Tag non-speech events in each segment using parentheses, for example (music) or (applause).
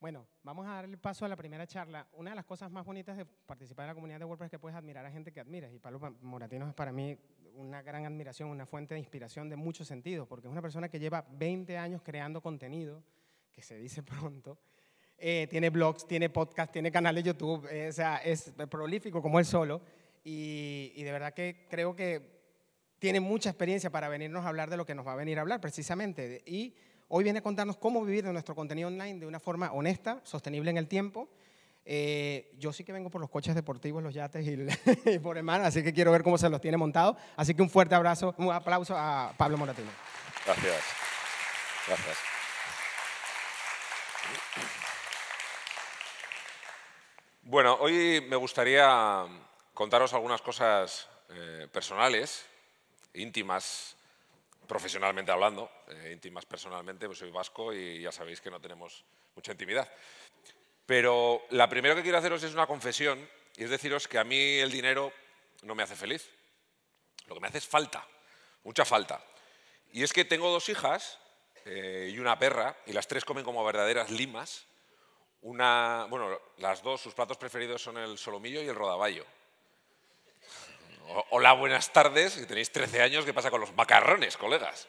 Bueno, vamos a dar el paso a la primera charla. Una de las cosas más bonitas de participar en la comunidad de WordPress es que puedes admirar a gente que admiras. Y Pablo Moratino es para mí una gran admiración, una fuente de inspiración de muchos sentidos, porque es una persona que lleva 20 años creando contenido, que se dice (laughs) pronto. Eh, tiene blogs, tiene podcast, tiene canales de YouTube, eh, o sea, es prolífico como él solo. Y, y de verdad que creo que tiene mucha experiencia para venirnos a hablar de lo que nos va a venir a hablar precisamente. Y Hoy viene a contarnos cómo vivir de nuestro contenido online de una forma honesta, sostenible en el tiempo. Eh, yo sí que vengo por los coches deportivos, los yates (laughs) y, por el mar, así que quiero ver cómo se los tiene montado. Así que un fuerte abrazo, un aplauso a Pablo Moratino. Gracias. Gracias. Bueno, hoy me gustaría contaros algunas cosas eh, personales, íntimas, profesionalmente hablando, eh, íntimas personalmente, pues soy vasco y ya sabéis que no tenemos mucha intimidad. Pero la primera que quiero haceros es una confesión y es deciros que a mí el dinero no me hace feliz. Lo que me hace es falta, mucha falta. Y es que tengo dos hijas eh, y una perra y las tres comen como verdaderas limas. bueno, las dos, sus platos preferidos son el solomillo y el rodaballo. Hola, buenas tardes, que tenéis 13 años, ¿qué pasa con los macarrones, colegas?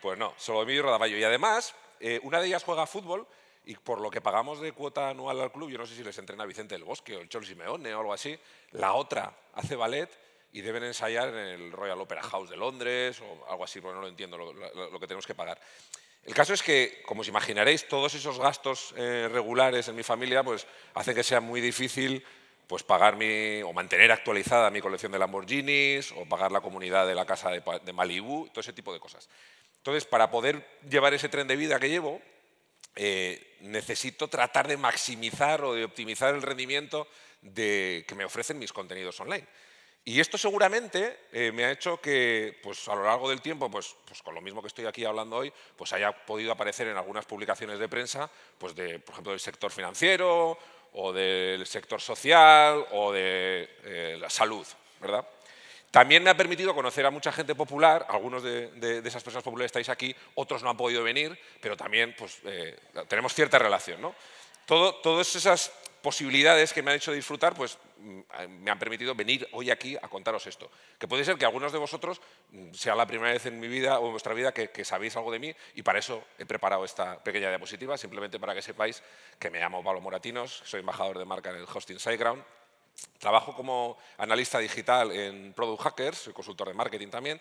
Pues no, solo Emilio Rodaballo. Y además, eh, una de ellas juega fútbol y por lo que pagamos de cuota anual al club, yo no sé si les entrena Vicente del Bosque o el Chol Simeone o algo así, la otra hace ballet y deben ensayar en el Royal Opera House de Londres o algo así, porque no lo entiendo lo, que tenemos que pagar. El caso es que, como os imaginaréis, todos esos gastos eh, regulares en mi familia pues, hacen que sea muy difícil pues pagar mi, o mantener actualizada mi colección de Lamborghinis, o pagar la comunidad de la casa de, Malibu, todo ese tipo de cosas. Entonces, para poder llevar ese tren de vida que llevo, eh, necesito tratar de maximizar o de optimizar el rendimiento de, que me ofrecen mis contenidos online. Y esto seguramente eh, me ha hecho que pues, a lo largo del tiempo, pues, pues, con lo mismo que estoy aquí hablando hoy, pues haya podido aparecer en algunas publicaciones de prensa, pues de, por ejemplo, del sector financiero o del sector social o de eh, la salud, ¿verdad? También me ha permitido conocer a mucha gente popular, algunos de, esas personas populares estáis aquí, otros no han podido venir, pero también pues, eh, tenemos cierta relación. ¿no? Todo, todas esas posibilidades que me han hecho disfrutar, pues mm, me han permitido venir hoy aquí a contaros esto. Que puede ser que algunos de vosotros mm, sea la primera vez en mi vida o en vuestra vida que, sabéis algo de mí y para eso he preparado esta pequeña diapositiva, simplemente para que sepáis que me llamo Pablo Moratinos, soy embajador de marca en el hosting SiteGround, trabajo como analista digital en Product Hackers, soy consultor de marketing también,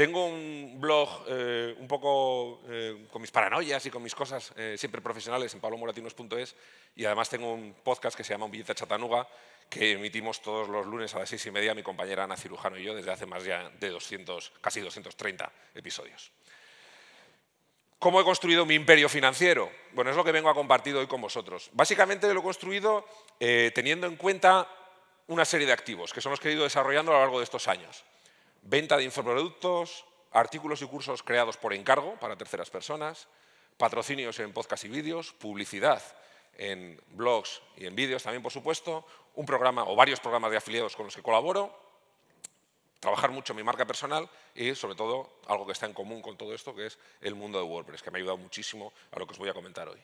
tengo un blog eh, un poco eh, con mis paranoias y con mis cosas eh, siempre profesionales en pablomoratinos.es y además tengo un podcast que se llama Un billete a Chatanuga que emitimos todos los lunes a las seis y media mi compañera Ana Cirujano y yo desde hace más ya de 200, casi 230 episodios. ¿Cómo he construido mi imperio financiero? Bueno, es lo que vengo a compartir hoy con vosotros. Básicamente lo he construido teniendo en cuenta una serie de activos que son los que he ido desarrollando a lo largo de estos años venta de infoproductos, artículos y cursos creados por encargo para terceras personas, patrocinios en podcasts y vídeos, publicidad en blogs y en vídeos también, por supuesto, un programa o varios programas de afiliados con los que colaboro, trabajar mucho mi marca personal y, sobre todo, algo que está en común con todo esto, que es el mundo de WordPress, que me ha ayudado muchísimo a lo que os voy a comentar hoy.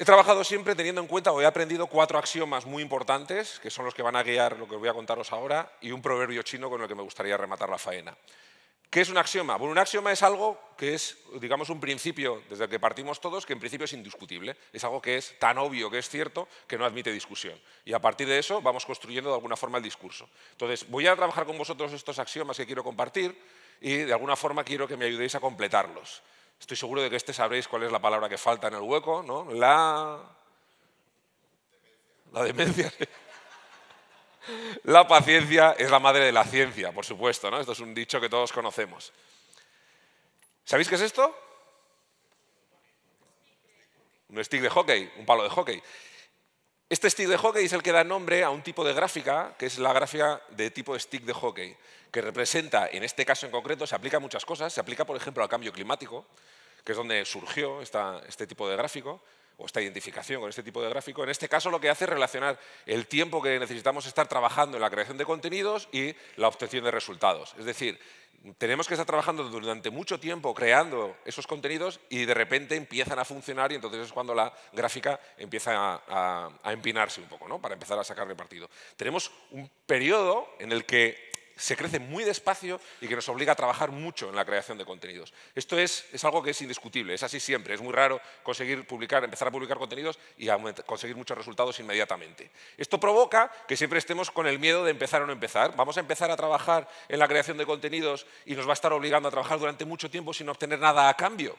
He trabajado siempre teniendo en cuenta, o he aprendido cuatro axiomas muy importantes, que son los que van a guiar lo que voy a contaros ahora, y un proverbio chino con el que me gustaría rematar la faena. ¿Qué es un axioma? Bueno, un axioma es algo que es, digamos, un principio desde el que partimos todos, que en principio es indiscutible. Es algo que es tan obvio, que es cierto, que no admite discusión. Y a partir de eso vamos construyendo de alguna forma el discurso. Entonces, voy a trabajar con vosotros estos axiomas que quiero compartir y de alguna forma quiero que me ayudéis a completarlos. Estoy seguro de que este sabréis cuál es la palabra que falta en el hueco, ¿no? La... La demencia. La paciencia es la madre de la ciencia, por supuesto, ¿no? Esto es un dicho que todos conocemos. ¿Sabéis qué es esto? Un stick de hockey, un palo de hockey. Este stick de hockey es el que da nombre a un tipo de gráfica, que es la gráfica de tipo stick de hockey, que representa, en este caso en concreto, se aplica a muchas cosas. Se aplica, por ejemplo, al cambio climático, que es donde surgió este tipo de gráfico o esta identificación con este tipo de gráfico, en este caso lo que hace es relacionar el tiempo que necesitamos estar trabajando en la creación de contenidos y la obtención de resultados. Es decir, tenemos que estar trabajando durante mucho tiempo creando esos contenidos y de repente empiezan a funcionar y entonces es cuando la gráfica empieza a, empinarse un poco, ¿no? para empezar a sacarle partido. Tenemos un periodo en el que se crece muy despacio y que nos obliga a trabajar mucho en la creación de contenidos. Esto es, algo que es indiscutible, es así siempre. Es muy raro conseguir publicar, empezar a publicar contenidos y conseguir muchos resultados inmediatamente. Esto provoca que siempre estemos con el miedo de empezar o no empezar. Vamos a empezar a trabajar en la creación de contenidos y nos va a estar obligando a trabajar durante mucho tiempo sin obtener nada a cambio.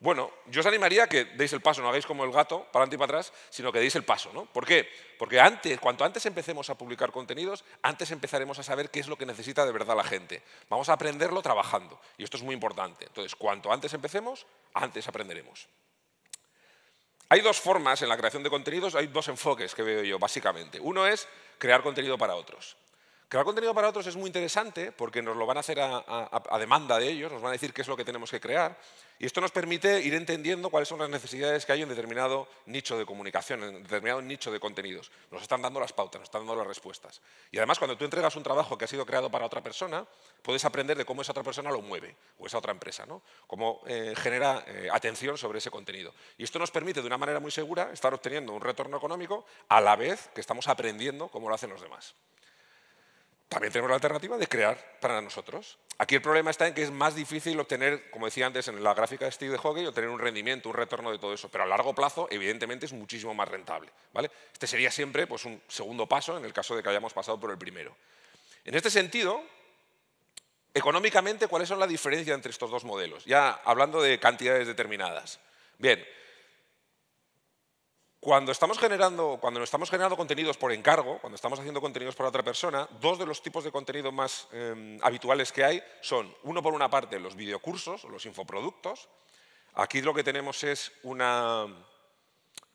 Bueno, yo os animaría a que deis el paso, no hagáis como el gato, para adelante y para atrás, sino que deis el paso, ¿no? ¿Por qué? Porque antes, cuanto antes empecemos a publicar contenidos, antes empezaremos a saber qué es lo que necesita de verdad la gente. Vamos a aprenderlo trabajando, y esto es muy importante. Entonces, cuanto antes empecemos, antes aprenderemos. Hay dos formas en la creación de contenidos, hay dos enfoques que veo yo, básicamente. Uno es crear contenido para otros. Crear contenido para otros es muy interesante porque nos lo van a hacer a, demanda de ellos, nos van a decir qué es lo que tenemos que crear y esto nos permite ir entendiendo cuáles son las necesidades que hay en determinado nicho de comunicación, en determinado nicho de contenidos. Nos están dando las pautas, nos están dando las respuestas. Y además, cuando tú entregas un trabajo que ha sido creado para otra persona, puedes aprender de cómo esa otra persona lo mueve, o esa otra empresa, ¿no? cómo eh, genera eh, atención sobre ese contenido. Y esto nos permite, de una manera muy segura, estar obteniendo un retorno económico a la vez que estamos aprendiendo cómo lo hacen los demás también tenemos la alternativa de crear para nosotros. Aquí el problema está en que es más difícil obtener, como decía antes en la gráfica de Steve de Hockey, obtener un rendimiento, un retorno de todo eso, pero a largo plazo evidentemente es muchísimo más rentable. ¿vale? Este sería siempre pues, un segundo paso en el caso de que hayamos pasado por el primero. En este sentido, económicamente, ¿cuál son la diferencia entre estos dos modelos? Ya hablando de cantidades determinadas. Bien, cuando estamos, generando, cuando estamos generando contenidos por encargo, cuando estamos haciendo contenidos por otra persona, dos de los tipos de contenido más em, habituales que hay son, uno por una parte, los videocursos, o los infoproductos. Aquí lo que tenemos es una,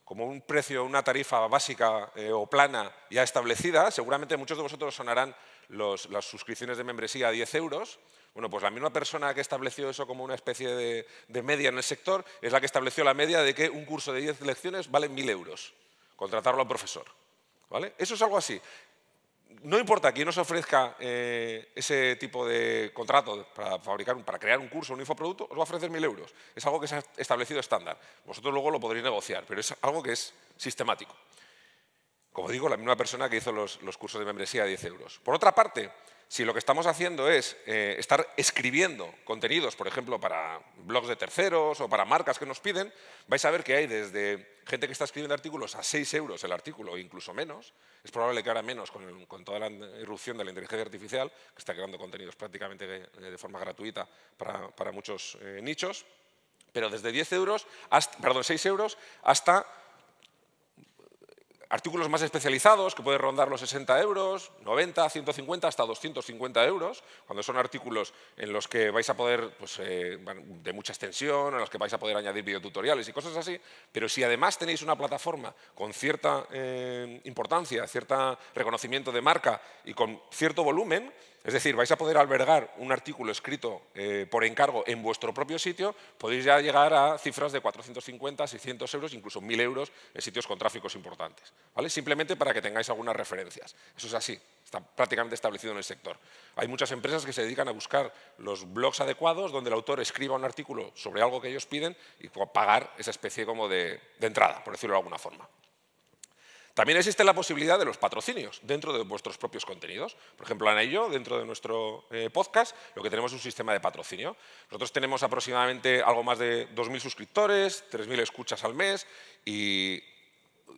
como un precio, una tarifa básica eh, o plana ya establecida. Seguramente muchos de vosotros sonarán las suscripciones de membresía a 10 euros. Bueno, pues la misma persona que estableció eso como una especie de, media en el sector es la que estableció la media de que un curso de 10 lecciones vale 1.000 euros, contratarlo a un profesor. ¿vale? Eso es algo así. No importa quién os ofrezca eh, ese tipo de contrato para, fabricar, para crear un curso, un infoproducto, os va a ofrecer 1.000 euros. Es algo que se ha establecido estándar. Vosotros luego lo podréis negociar, pero es algo que es sistemático. Como digo, la misma persona que hizo los, los cursos de membresía a 10 euros. Por otra parte, si lo que estamos haciendo es eh, estar escribiendo contenidos, por ejemplo, para blogs de terceros o para marcas que nos piden, vais a ver que hay desde gente que está escribiendo artículos a 6 euros el artículo, o incluso menos. Es probable que ahora menos con, toda la irrupción de la inteligencia artificial, que está creando contenidos prácticamente eh, de, forma gratuita para, muchos eh, nichos. Pero desde 10 euros, perdón, 6 euros hasta Artículos más especializados, que pueden rondar los 60 euros, 90, 150, hasta 250 euros, cuando son artículos en los que vais a poder, pues, eh, de mucha extensión, en los que vais a poder añadir videotutoriales y cosas así, pero si además tenéis una plataforma con cierta eh, importancia, cierto reconocimiento de marca y con cierto volumen, es decir, vais a poder albergar un artículo escrito eh, por encargo en vuestro propio sitio, podéis ya llegar a cifras de 450, 600 euros, incluso 1.000 euros en sitios con tráficos importantes. ¿vale? Simplemente para que tengáis algunas referencias. Eso es así, está prácticamente establecido en el sector. Hay muchas empresas que se dedican a buscar los blogs adecuados donde el autor escriba un artículo sobre algo que ellos piden y pagar esa especie de entrada, por decirlo de alguna forma. También existe la posibilidad de los patrocinios dentro de vuestros propios contenidos. Por ejemplo, Ana y yo, dentro de nuestro eh, podcast, lo que tenemos es un sistema de patrocinio. Nosotros tenemos aproximadamente algo más de 2.000 suscriptores, 3.000 escuchas al mes y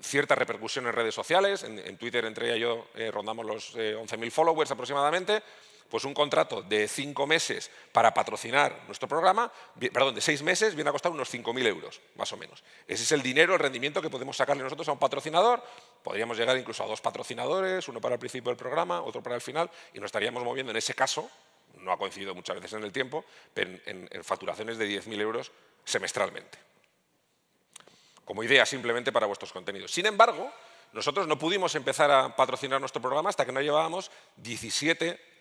cierta repercusión en redes sociales. En, Twitter, entre ella y yo, eh, rondamos los 11.000 eh, followers aproximadamente pues un contrato de cinco meses para patrocinar nuestro programa, perdón, de seis meses, viene a costar unos 5.000 euros, más o menos. Ese es el dinero, el rendimiento que podemos sacarle nosotros a un patrocinador. Podríamos llegar incluso a dos patrocinadores, uno para el principio del programa, otro para el final, y nos estaríamos moviendo en ese caso, no ha coincidido muchas veces en el tiempo, pero en, facturaciones de 10.000 euros semestralmente. Como idea simplemente para vuestros contenidos. Sin embargo, nosotros no pudimos empezar a patrocinar nuestro programa hasta que no llevábamos 17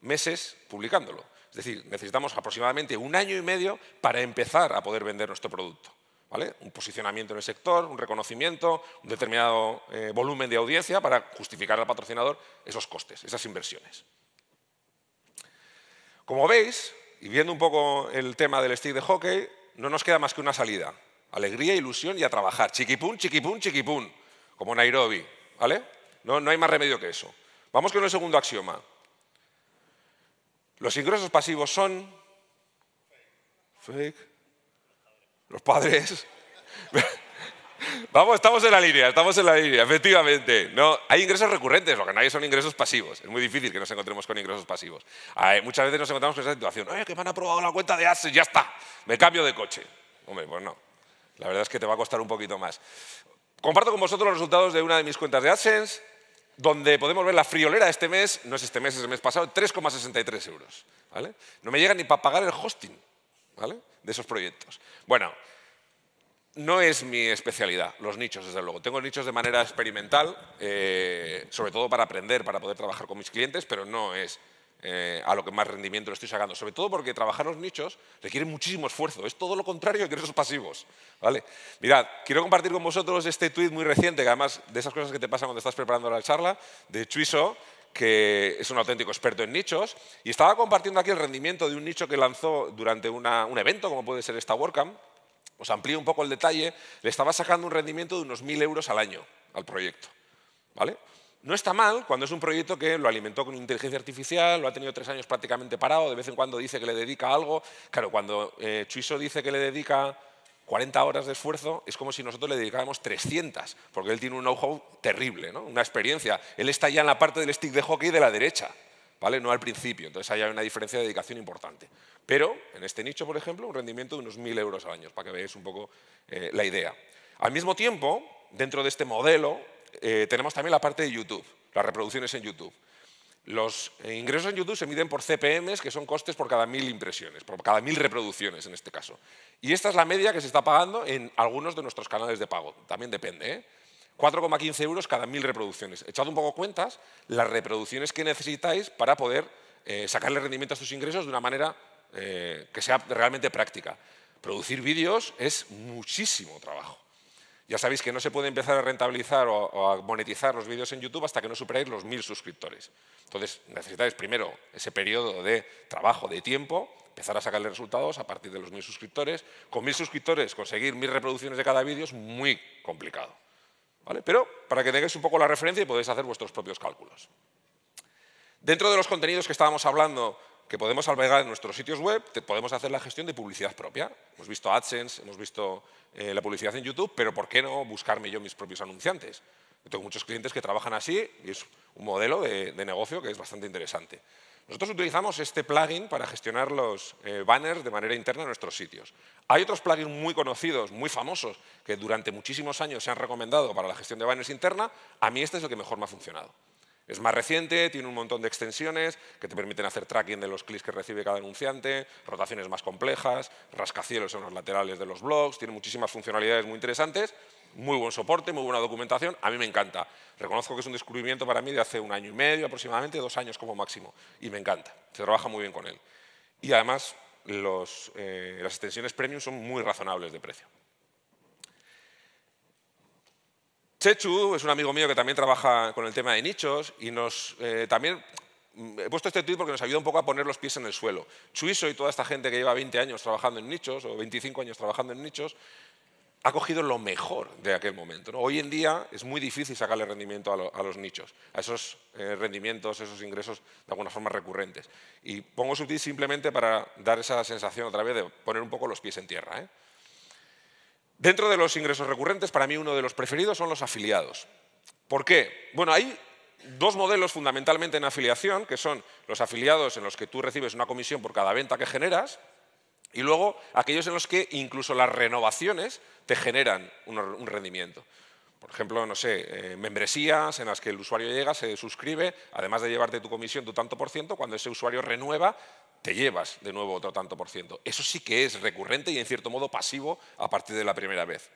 meses publicándolo. Es decir, necesitamos aproximadamente un año y medio para empezar a poder vender nuestro producto. ¿Vale? Un posicionamiento en el sector, un reconocimiento, un determinado eh, volumen de audiencia para justificar al patrocinador esos costes, esas inversiones. Como veis, y viendo un poco el tema del stick de hockey, no nos queda más que una salida. Alegría, ilusión y a trabajar. chiqui-pum, chiquipum, pum Como Nairobi, ¿vale? No, no hay más remedio que eso. Vamos con el segundo axioma. Los ingresos pasivos son fake. Los padres. (laughs) Vamos, estamos en la línea, estamos en la línea, efectivamente. No, hay ingresos recurrentes, lo que nadie hay son ingresos pasivos. Es muy difícil que nos encontremos con ingresos pasivos. muchas veces nos encontramos con esa situación, Oye, que me han aprobado la cuenta de AdSense, ya está, me cambio de coche. Hombre, pues no. La verdad es que te va a costar un poquito más. Comparto con vosotros los resultados de una de mis cuentas de AdSense donde podemos ver la friolera este mes, no es este mes, es el mes pasado, 3,63 euros. ¿vale? No me llega ni para pagar el hosting de esos proyectos. Bueno, no es mi especialidad, los nichos, desde luego. Tengo nichos de manera experimental, eh, sobre todo para aprender, para poder trabajar con mis clientes, pero no es eh, a lo que más rendimiento le estoy sacando. Sobre todo porque trabajar los nichos requiere muchísimo esfuerzo. Es todo lo contrario que esos pasivos. ¿vale? Mirad, quiero compartir con vosotros este tuit muy reciente, que además de esas cosas que te pasan cuando estás preparando la charla, de Chuiso, que es un auténtico experto en nichos, y estaba compartiendo aquí el rendimiento de un nicho que lanzó durante un evento, como puede ser esta WordCamp. Os amplío un poco el detalle. Le estaba sacando un rendimiento de unos 1.000 euros al año al proyecto. ¿Vale? No está mal cuando es un proyecto que lo alimentó con inteligencia artificial, lo ha tenido tres años prácticamente parado, de vez en cuando dice que le dedica algo. Claro, cuando eh, Chuiso dice que le dedica 40 horas de esfuerzo, es como si nosotros le dedicáramos 300, porque él tiene un know-how terrible, una experiencia. Él está ya en la parte del stick de hockey de la derecha, ¿vale? no al principio. Entonces hay una diferencia de dedicación importante. Pero en este nicho, por ejemplo, un rendimiento de unos 1.000 euros al año, para que veáis un poco eh, la idea. Al mismo tiempo, dentro de este modelo, eh, tenemos también la parte de YouTube, las reproducciones en YouTube. Los ingresos en YouTube se miden por CPMs, que son costes por cada mil impresiones, por cada mil reproducciones en este caso. Y esta es la media que se está pagando en algunos de nuestros canales de pago. También depende. 4,15 ¿eh? euros cada mil reproducciones. Echad un poco cuentas las reproducciones que necesitáis para poder eh, sacarle rendimiento a sus ingresos de una manera que sea realmente práctica. Producir vídeos es muchísimo trabajo. Ya sabéis que no se puede empezar a rentabilizar o, a monetizar los vídeos en YouTube hasta que no superéis los mil suscriptores. Entonces necesitáis primero ese periodo de trabajo, de tiempo, empezar a sacarle resultados a partir de los mil suscriptores. Con mil suscriptores conseguir mil reproducciones de cada vídeo es muy complicado. ¿vale? Pero para que tengáis un poco la referencia y hacer vuestros propios cálculos. Dentro de los contenidos que estábamos hablando que podemos albergar en nuestros sitios web, podemos hacer la gestión de publicidad propia. Hemos visto AdSense, hemos visto eh, la publicidad en YouTube, pero ¿por qué no buscarme yo mis propios anunciantes? tengo muchos clientes que trabajan así y es un modelo de, negocio que es bastante interesante. Nosotros utilizamos este plugin para gestionar los eh, banners de manera interna en nuestros sitios. Hay otros plugins muy conocidos, muy famosos, que durante muchísimos años se han recomendado para la gestión de banners interna. A mí este es el que mejor me ha funcionado. Es más reciente, tiene un montón de extensiones que te permiten hacer tracking de los clics que recibe cada anunciante, rotaciones más complejas, rascacielos en los laterales de los blogs, tiene muchísimas funcionalidades muy interesantes, muy buen soporte, muy buena documentación, a mí me encanta. Reconozco que es un descubrimiento para mí de hace un año y medio, aproximadamente dos años como máximo, y me encanta, se trabaja muy bien con él. Y además, eh, las extensiones premium son muy razonables de precio. Chechu es un amigo mío que también trabaja con el tema de nichos y nos eh, también mm, he puesto este tweet porque nos ayuda un poco a poner los pies en el suelo. Chuiso y toda esta gente que lleva 20 años trabajando en nichos o 25 años trabajando en nichos ha cogido lo mejor de aquel momento. Hoy en día es muy difícil sacarle rendimiento a, los nichos, a esos eh, rendimientos, esos ingresos de alguna forma recurrentes. Y pongo su tweet simplemente para dar esa sensación otra vez de poner un poco los pies en tierra. ¿eh? Dentro de los ingresos recurrentes, para mí uno de los preferidos son los afiliados. ¿Por qué? Bueno, hay dos modelos fundamentalmente en afiliación, que son los afiliados en los que tú recibes una comisión por cada venta que generas, y luego aquellos en los que incluso las renovaciones te generan un rendimiento. Por ejemplo, no sé, eh, membresías en las que el usuario llega, se suscribe, además de llevarte tu comisión, tu tanto por ciento, cuando ese usuario renueva, te llevas de nuevo otro tanto por ciento. Eso sí que es recurrente y en cierto modo pasivo a partir de la primera vez.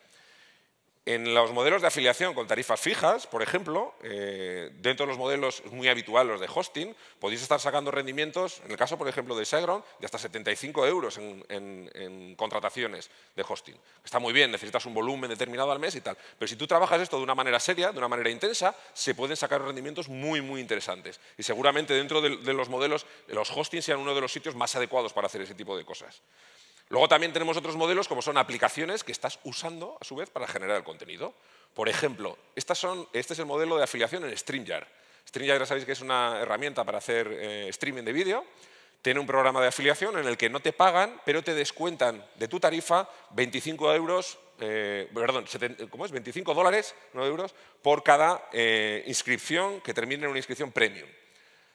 En los modelos de afiliación con tarifas fijas, por ejemplo, eh, dentro de los modelos muy habituales los de hosting, podéis estar sacando rendimientos, en el caso, por ejemplo, de Segron, de hasta 75 euros en, contrataciones de hosting. Está muy bien, necesitas un volumen determinado al mes y tal. Pero si tú trabajas esto de una manera seria, de una manera intensa, se pueden sacar rendimientos muy, muy interesantes. Y seguramente dentro de, los modelos, los hosting sean uno de los sitios más adecuados para hacer ese tipo de cosas. Luego también tenemos otros modelos como son aplicaciones que estás usando a su vez para generar el contenido. Por ejemplo, este es el modelo de afiliación en StreamYard. StreamYard ya sabéis que es una herramienta para hacer eh, streaming de vídeo. Tiene un programa de afiliación en el que no te pagan, pero te descuentan de tu tarifa 25 euros, eh, perdón, ¿cómo es? 25 dólares, no euros, por cada eh, inscripción que termine en una inscripción premium.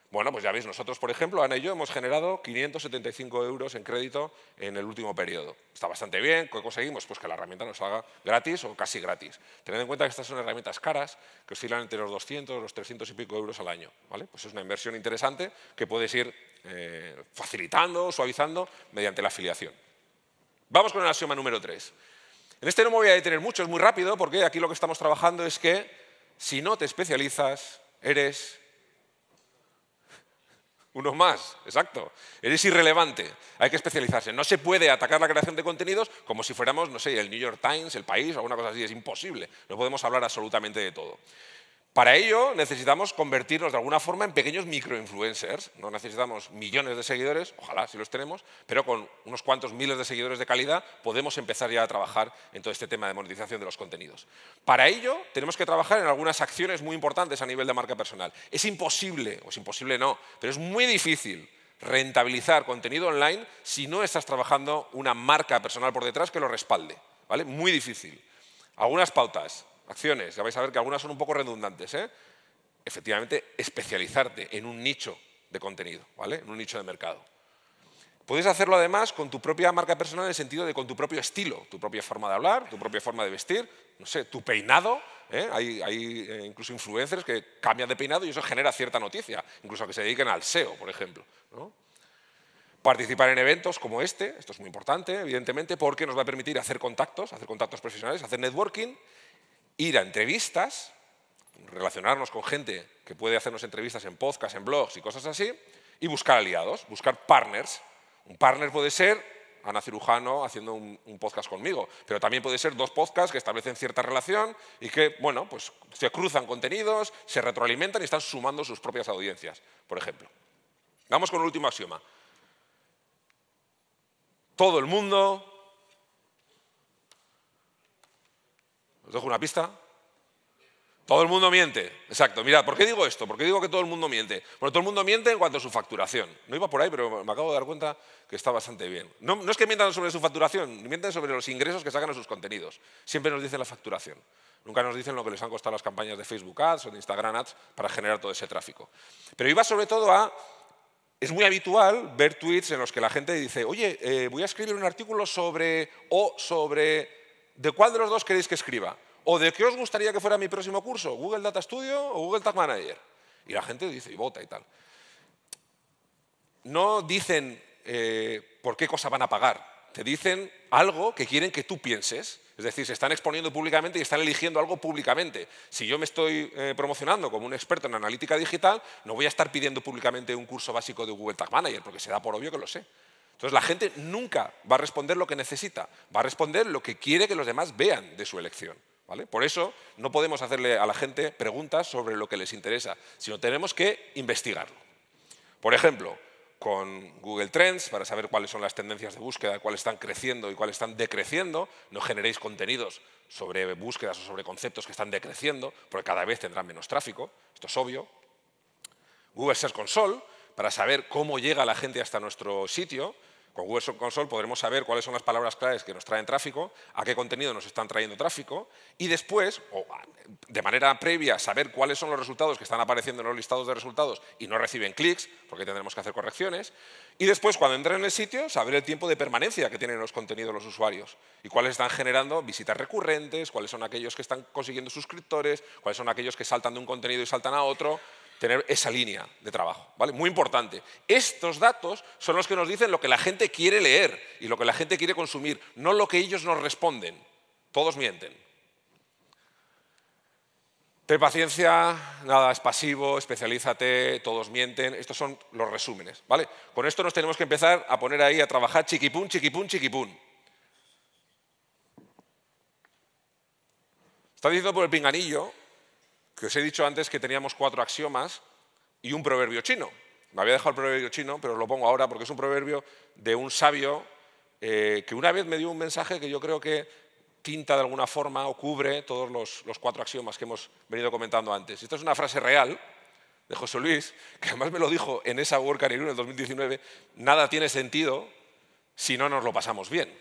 Bueno, pues ya veis, nosotros, por ejemplo, Ana y yo hemos generado 575 euros en crédito en el último periodo. Está bastante bien. ¿Qué conseguimos? Pues que la herramienta nos haga gratis o casi gratis. Tened en cuenta que estas son herramientas caras, que oscilan entre los 200, los 300 y pico euros al año. ¿vale? Pues es una inversión interesante que puedes ir eh, facilitando, suavizando mediante la afiliación. Vamos con el axioma número 3. En este no me voy a detener mucho, es muy rápido, porque aquí lo que estamos trabajando es que si no te especializas, eres unos más, exacto. Eres irrelevante, hay que especializarse. No se puede atacar la creación de contenidos como si fuéramos, no sé, el New York Times, el país, o alguna cosa así, es imposible. No podemos hablar absolutamente de todo. Para ello necesitamos convertirnos de alguna forma en pequeños microinfluencers. No necesitamos millones de seguidores, ojalá si los tenemos, pero con unos cuantos miles de seguidores de calidad podemos empezar ya a trabajar en todo este tema de monetización de los contenidos. Para ello tenemos que trabajar en algunas acciones muy importantes a nivel de marca personal. Es imposible, o es imposible no, pero es muy difícil rentabilizar contenido online si no estás trabajando una marca personal por detrás que lo respalde. ¿vale? Muy difícil. Algunas pautas acciones. Ya vais a ver que algunas son un poco redundantes. ¿eh? Efectivamente, especializarte en un nicho de contenido, ¿vale? En un nicho de mercado. Puedes hacerlo además con tu propia marca personal en el sentido de con tu propio estilo, tu propia forma de hablar, tu propia forma de vestir, no sé, tu peinado. ¿eh? Hay, hay eh, incluso influencers que cambian de peinado y eso genera cierta noticia, incluso que se dediquen al SEO, por ejemplo. Participar en eventos como este, esto es muy importante, evidentemente, porque nos va a permitir hacer contactos, hacer contactos profesionales, hacer networking ir a entrevistas, relacionarnos con gente que puede hacernos entrevistas en podcast, en blogs y cosas así, y buscar aliados, buscar partners. Un partner puede ser Ana Cirujano haciendo un, podcast conmigo, pero también puede ser dos podcasts que establecen cierta relación y que, bueno, pues se cruzan contenidos, se retroalimentan y están sumando sus propias audiencias, por ejemplo. Vamos con el último axioma. Todo el mundo Os dejo una pista. Todo el mundo miente. Exacto. Mira, ¿por qué digo esto? ¿Por qué digo que todo el mundo miente? Bueno, todo el mundo miente en cuanto a su facturación. No iba por ahí, pero me acabo de dar cuenta que está bastante bien. No, es que mientan sobre su facturación, mienten sobre los ingresos que sacan a sus contenidos. Siempre nos dicen la facturación. Nunca nos dicen lo que les han costado las campañas de Facebook Ads o de Instagram Ads para generar todo ese tráfico. Pero iba sobre todo a... Es muy habitual ver tweets en los que la gente dice, oye, eh, voy a escribir un artículo sobre o sobre ¿de cuál de los dos queréis que escriba? ¿O de qué os gustaría que fuera mi próximo curso? ¿Google Data Studio o Google Tag Manager? Y la gente dice, y vota y tal. No dicen eh, por qué cosa van a pagar, te dicen algo que quieren que tú pienses. Es decir, se están exponiendo públicamente y están eligiendo algo públicamente. Si yo me estoy eh, promocionando como un experto en analítica digital, no voy a estar pidiendo públicamente un curso básico de Google Tag Manager, porque se da por obvio que lo sé. Entonces la gente nunca va a responder lo que necesita, va a responder lo que quiere que los demás vean de su elección. ¿vale? Por eso no podemos hacerle a la gente preguntas sobre lo que les interesa, sino tenemos que investigarlo. Por ejemplo, con Google Trends para saber cuáles son las tendencias de búsqueda, cuáles están creciendo y cuáles están decreciendo. No generéis contenidos sobre búsquedas o sobre conceptos que están decreciendo, porque cada vez tendrán menos tráfico, esto es obvio. Google Search Console para saber cómo llega la gente hasta nuestro sitio. Con Google Console podremos saber cuáles son las palabras claves que nos traen tráfico, a qué contenido nos están trayendo tráfico y después, de manera previa, saber cuáles son los resultados que están apareciendo en los listados de resultados y no reciben clics, porque tendremos que hacer correcciones. Y después, cuando entren en el sitio, saber el tiempo de permanencia que tienen los contenidos los usuarios y cuáles están generando visitas recurrentes, cuáles son aquellos que están consiguiendo suscriptores, cuáles son aquellos que saltan de un contenido y saltan a otro tener esa línea de trabajo, ¿vale? Muy importante. Estos datos son los que nos dicen lo que la gente quiere leer y lo que la gente quiere consumir, no lo que ellos nos responden. Todos mienten. Ten paciencia, nada es pasivo, especialízate, todos mienten. Estos son los resúmenes, ¿vale? Con esto nos tenemos que empezar a poner ahí a trabajar chiquipun, chiquipun, chiquipun. Está diciendo por el pinganillo que os he dicho antes que teníamos cuatro axiomas y un proverbio chino. Me había dejado el proverbio chino, pero lo pongo ahora porque es un proverbio de un sabio eh, que una vez me dio un mensaje que yo creo que tinta de alguna forma o cubre todos los, cuatro axiomas que hemos venido comentando antes. Esta es una frase real de José Luis, que además me lo dijo en esa World Career en el 2019, nada tiene sentido si no nos lo pasamos bien.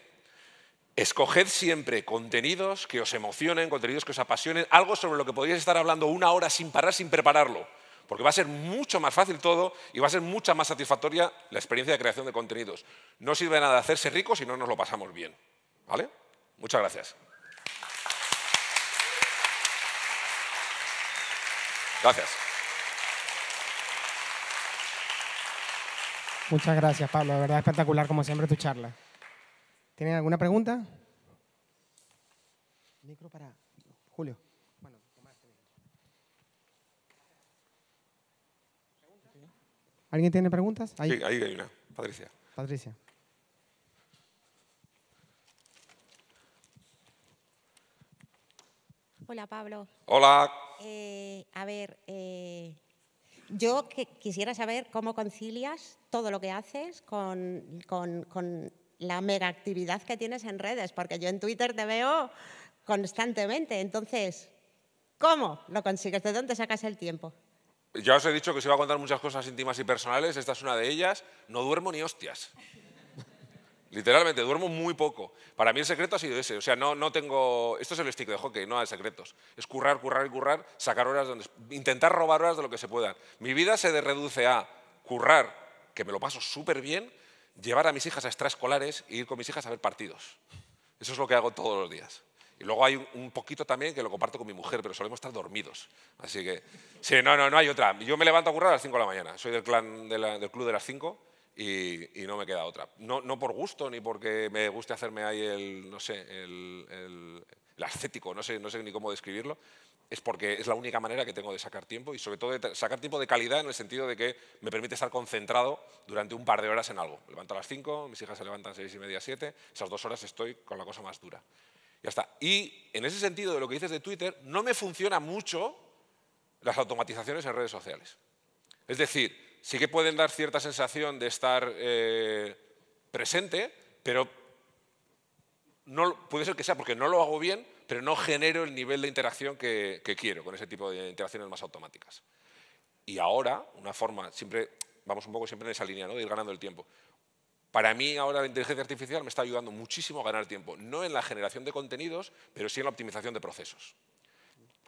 Escoged siempre contenidos que os emocionen, contenidos que os apasionen, algo sobre lo que podríais estar hablando una hora sin parar, sin prepararlo, porque va a ser mucho más fácil todo y va a ser mucha más satisfactoria la experiencia de creación de contenidos. No sirve nada hacerse rico si no nos lo pasamos bien. ¿Vale? Muchas gracias. Gracias. Muchas gracias, Pablo. De verdad, espectacular, como siempre, tu charla. ¿Tienen alguna pregunta? Micro para Julio. ¿Alguien tiene preguntas? Ahí. Sí, ahí hay una. Patricia. Patricia. Hola, Pablo. Hola. Eh, a ver, eh, yo quisiera saber cómo concilias todo lo que haces con la mega actividad que tienes en redes, porque yo en Twitter te veo constantemente. Entonces, ¿cómo lo consigues? ¿De dónde sacas el tiempo? Ya os he dicho que os iba a contar muchas cosas íntimas y personales, esta es una de ellas. No duermo ni hostias. (laughs) Literalmente, duermo muy poco. Para mí el secreto ha sido ese. O sea, no, no tengo... Esto es el stick de hockey, no hay secretos. Es currar, currar y currar, sacar horas donde... Intentar robar horas de lo que se pueda. Mi vida se reduce a currar, que me lo paso súper bien, llevar a mis hijas a extraescolares e ir con mis hijas a ver partidos. Eso es lo que hago todos los días. Y luego hay un poquito también que lo comparto con mi mujer, pero solemos estar dormidos. Así que, sí, no, no, no hay otra. Yo me levanto a currar a las 5 de la mañana. Soy del, clan del club de las 5 y, no me queda otra. No, no, por gusto ni porque me guste hacerme ahí el, no sé, el, el ascético, no sé, no sé ni cómo describirlo, es porque es la única manera que tengo de sacar tiempo y sobre todo de sacar tiempo de calidad en el sentido de que me permite estar concentrado durante un par de horas en algo. Me levanto a las 5, mis hijas se levantan a las 6 y media, 7, esas dos horas estoy con la cosa más dura. Ya está. Y en ese sentido de lo que dices de Twitter, no me funcionan mucho las automatizaciones en redes sociales. Es decir, sí que pueden dar cierta sensación de estar eh, presente, pero no, puede ser que sea porque no lo hago bien pero no genero el nivel de interacción que, quiero con ese tipo de interacciones más automáticas. Y ahora, una forma, siempre vamos un poco siempre en esa línea, ¿no? de ir ganando el tiempo. Para mí ahora la inteligencia artificial me está ayudando muchísimo a ganar tiempo, no en la generación de contenidos, pero sí en la optimización de procesos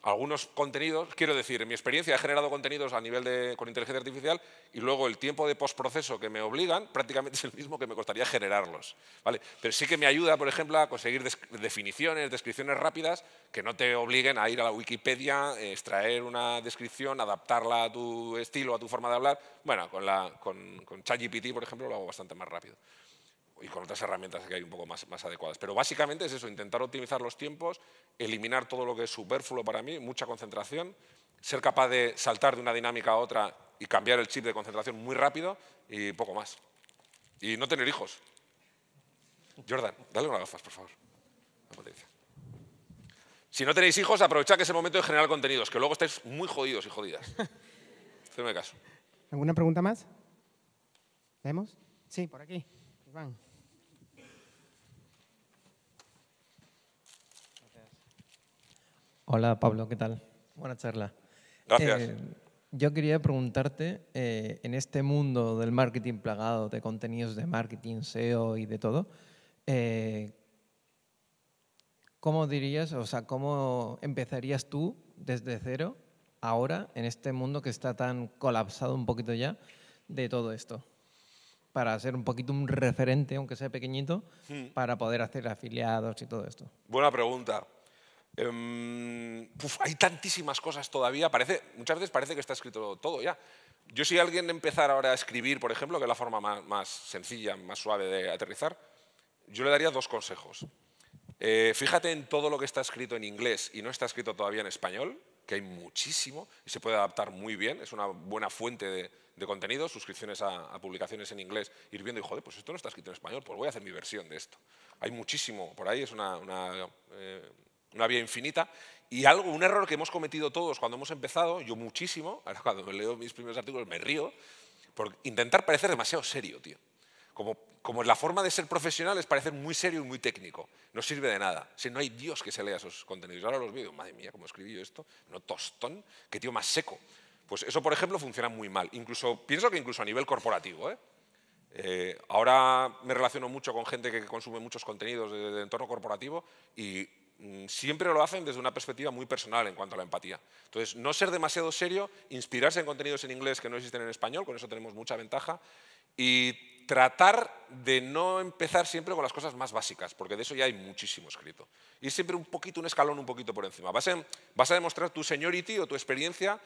algunos contenidos, quiero decir, en mi experiencia he generado contenidos a nivel de, con inteligencia artificial y luego el tiempo de postproceso que me obligan (laughs) prácticamente es el mismo que me costaría generarlos. ¿vale? Pero sí que me ayuda, por ejemplo, a conseguir definiciones, descripciones rápidas que no te obliguen a ir a la Wikipedia, eh, extraer una descripción, adaptarla a tu estilo, a tu forma de hablar. Bueno, con, con ChatGPT, por ejemplo, lo hago bastante más rápido y con otras herramientas que hay un poco más, más adecuadas. Pero básicamente es eso, intentar optimizar los tiempos, eliminar todo lo que es superfluo para mí, mucha concentración, ser capaz de saltar de una dinámica a otra y cambiar el chip de concentración muy rápido y poco más. Y no tener hijos. Jordan, dale unas gafas, por favor. Si no tenéis hijos, aprovechad ese momento de generar contenidos, que luego estáis muy jodidos y jodidas. (laughs) Hacedme caso. ¿Alguna pregunta más? ¿Vemos? Sí, por aquí. Hola Pablo, ¿qué tal? Buena charla. Gracias. Eh, yo quería preguntarte, eh, en este mundo del marketing plagado de contenidos de marketing, SEO y de todo, eh, ¿cómo dirías, o sea, cómo empezarías tú desde cero ahora en este mundo que está tan colapsado un poquito ya de todo esto? Para ser un poquito un referente, aunque sea pequeñito, hmm. para poder hacer afiliados y todo esto. Buena pregunta. Em, hay tantísimas cosas todavía, parece, muchas veces parece que está escrito todo ya. Yo si alguien empezara ahora a escribir, por ejemplo, que es la forma más, sencilla, más suave de aterrizar, yo le daría dos consejos. Eh, fíjate en todo lo que está escrito en inglés y no está escrito todavía en español, que hay muchísimo y se puede adaptar muy bien, es una buena fuente de, contenido, suscripciones a, publicaciones en inglés, ir viendo y joder, pues esto no está escrito en español, pues voy a hacer mi versión de esto. Hay muchísimo por ahí, es una, una eh, una vía infinita. Y algo, un error que hemos cometido todos cuando hemos empezado, yo muchísimo, (laughs) ahora cuando leo mis primeros artículos me río, por intentar parecer demasiado serio, tío. Como, como la forma de ser profesional es parecer muy serio y muy técnico. No sirve de nada. Si no hay Dios que se lea esos contenidos. Ahora los veo, madre mía, cómo escribí yo esto. No tostón, qué tío más seco. Pues eso, por ejemplo, funciona muy mal. Incluso, pienso que incluso a nivel corporativo. ¿eh? Eh, ahora me relaciono mucho con gente que consume muchos contenidos del entorno corporativo y Mm, siempre lo hacen desde una perspectiva muy personal en cuanto a la empatía. Entonces, no ser demasiado serio, inspirarse en contenidos en inglés que no existen en español, con eso tenemos mucha ventaja, y tratar de no empezar siempre con las cosas más básicas, porque de eso ya hay muchísimo escrito. y siempre un poquito, un escalón un poquito por encima. Em, vas, a demostrar tu seniority o tu experiencia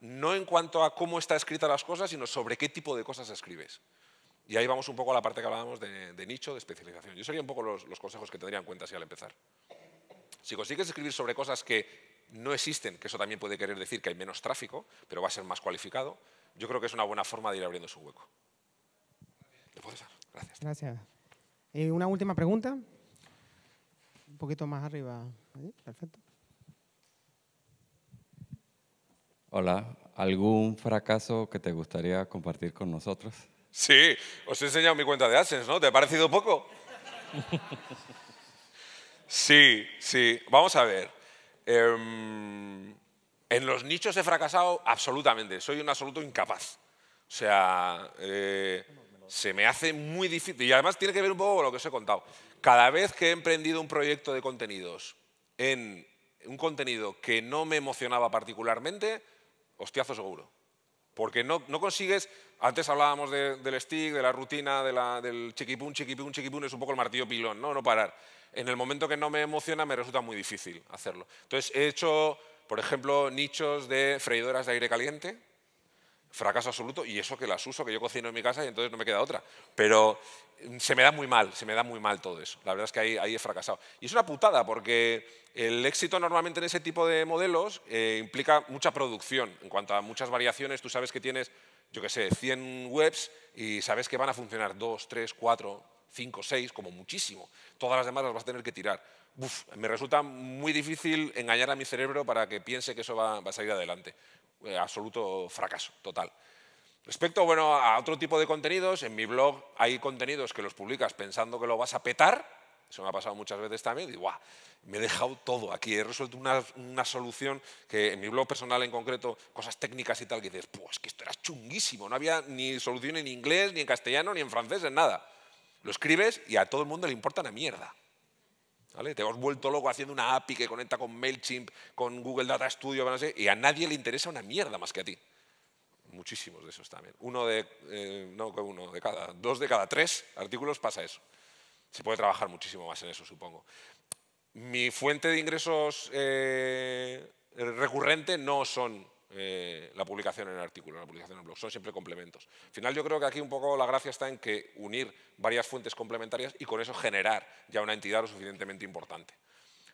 no en cuanto a cómo está escrita las cosas, sino sobre qué tipo de cosas escribes. Y ahí vamos un poco a la parte que hablábamos de, nicho, de especialización. Yo sería un poco los, los consejos que tendría en cuenta si al empezar. Si consigues escribir sobre cosas que no existen, que eso también puede querer decir que hay menos tráfico, pero va a ser más cualificado, yo creo que es una buena forma de ir abriendo su hueco. Gracias. Gracias. Eh, una última pregunta. Un poquito más arriba. perfecto. Hola, ¿algún fracaso que te gustaría compartir con nosotros? Sí, os he enseñado mi cuenta de AdSense, ¿no? ¿Te ha parecido poco? (laughs) Sí, sí, vamos a ver. Em, en los nichos he fracasado absolutamente, soy un absoluto incapaz. O sea, eh, se me hace muy difícil. Y además tiene que ver un poco con lo que os he contado. Cada vez que he emprendido un proyecto de contenidos en un contenido que no me emocionaba particularmente, hostiazo seguro. Porque no, no consigues, antes hablábamos del stick, de la rutina, de la, del chiquipún, chiquipun, chiquipún, es un poco el martillo pilón, ¿no? No parar en el momento que no me emociona me resulta muy difícil hacerlo. Entonces he hecho, por ejemplo, nichos de freidoras de aire caliente, fracaso absoluto, y eso que las uso, que yo cocino en mi casa y entonces no me queda otra. Pero mm, se me da muy mal, se me da muy mal todo eso. La verdad es que ahí, he fracasado. Y es una putada porque el éxito normalmente en ese tipo de modelos eh, implica mucha producción. En cuanto a muchas variaciones, tú sabes que tienes, yo qué sé, 100 webs y sabes que van a funcionar 2, 3, 4, 5 o 6 como muchísimo. Todas las demás las vas a tener que tirar. me resulta muy difícil engañar a mi cerebro para que piense que eso va, a salir adelante. Eh, absoluto fracaso, total. Respecto bueno, a otro tipo de contenidos, en mi blog hay contenidos que los publicas pensando que lo vas a petar, eso me ha pasado muchas veces también, digo, guau, me he dejado todo aquí, he resuelto una, una, solución que en mi blog personal en concreto, cosas técnicas y tal, que dices, pues que esto era chunguísimo, no había ni solución en inglés, ni en castellano, ni en francés, en nada. Lo escribes y a todo el mundo le importa una mierda. ¿Vale? Te has vuelto loco haciendo una API que conecta con MailChimp, con Google Data Studio, y a nadie le interesa una mierda más que a ti. Muchísimos de esos también. Uno de, eh, no, uno de cada, dos de cada tres artículos pasa eso. Se puede trabajar muchísimo más en eso, supongo. Mi fuente de ingresos eh, recurrente no son eh, la publicación en el artículo, la publicación en el blog. Son siempre complementos. Al final yo creo que aquí un poco la gracia está en que unir varias fuentes complementarias y con eso generar ya una entidad lo suficientemente importante.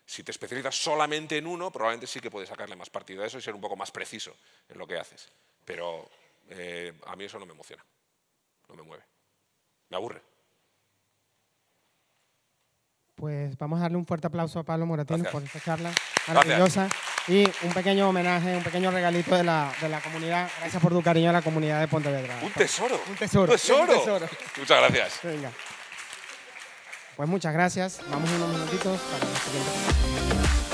Si te especializas solamente en uno, probablemente sí que puedes sacarle más partido a eso y ser un poco más preciso en lo que haces. Pero eh, a mí eso no me emociona, no me mueve, me aburre. Pues vamos a darle un fuerte aplauso a Pablo Moratín por esta charla maravillosa y un pequeño homenaje, un pequeño regalito de la, comunidad. Gracias por tu cariño a la comunidad de Pontevedra. Un tesoro. Un tesoro. Un tesoro. Un tesoro. Muchas gracias. Venga. Pues muchas gracias. Vamos unos minutitos para la siguiente.